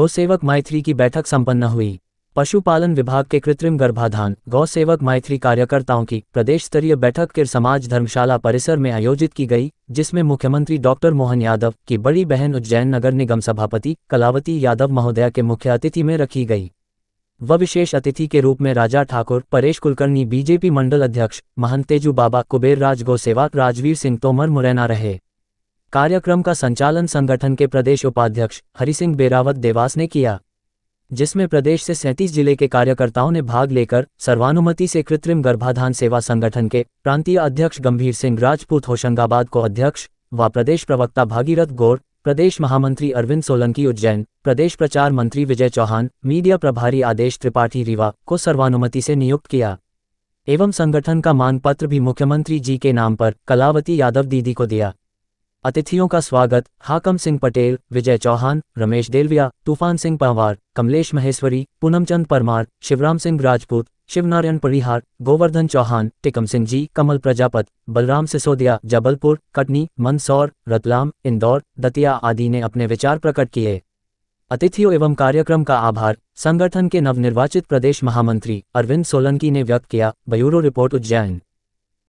गौसेवक मैत्री की बैठक संपन्न हुई पशुपालन विभाग के कृत्रिम गर्भाधान गौसेवक मैत्री कार्यकर्ताओं की प्रदेश स्तरीय बैठक किर समाज धर्मशाला परिसर में आयोजित की गई जिसमें मुख्यमंत्री डॉक्टर मोहन यादव की बड़ी बहन उज्जैन नगर निगम सभापति कलावती यादव महोदया के मुख्य अतिथि में रखी गई व विशेष अतिथि के रूप में राजा ठाकुर परेश कुलकर्णी बीजेपी मंडल अध्यक्ष महंतेजू बाबा कुबेर राज गौसेवा राजवीर सिंह तोमर मुरैना रहे कार्यक्रम का संचालन संगठन के प्रदेश उपाध्यक्ष हरि सिंह बेरावत देवास ने किया जिसमें प्रदेश से सैंतीस जिले के कार्यकर्ताओं ने भाग लेकर सर्वानुमति से कृत्रिम गर्भाधान सेवा संगठन के प्रांतीय अध्यक्ष गंभीर सिंह राजपूत होशंगाबाद को अध्यक्ष व प्रदेश प्रवक्ता भागीरथ गौर प्रदेश महामंत्री अरविंद सोलंकी उज्जैन प्रदेश प्रचार मंत्री विजय चौहान मीडिया प्रभारी आदेश त्रिपाठी रीवा को सर्वानुमति से नियुक्त किया एवं संगठन का मानपत्र भी मुख्यमंत्री जी के नाम पर कलावती यादव दीदी को दिया अतिथियों का स्वागत हाकम सिंह पटेल विजय चौहान रमेश देलविया तूफान सिंह पंवार कमलेश महेश्वरी पूनमचंद परमार शिवराम सिंह राजपूत शिवनारायण परिहार गोवर्धन चौहान टिकम सिंह जी कमल प्रजापत बलराम सिसोदिया जबलपुर कटनी मंदसौर रतलाम इंदौर दतिया आदि ने अपने विचार प्रकट किए अतिथियों एवं कार्यक्रम का आभार संगठन के नवनिर्वाचित प्रदेश महामंत्री अरविंद सोलंकी ने व्यक्त किया ब्यूरो रिपोर्ट उज्जैन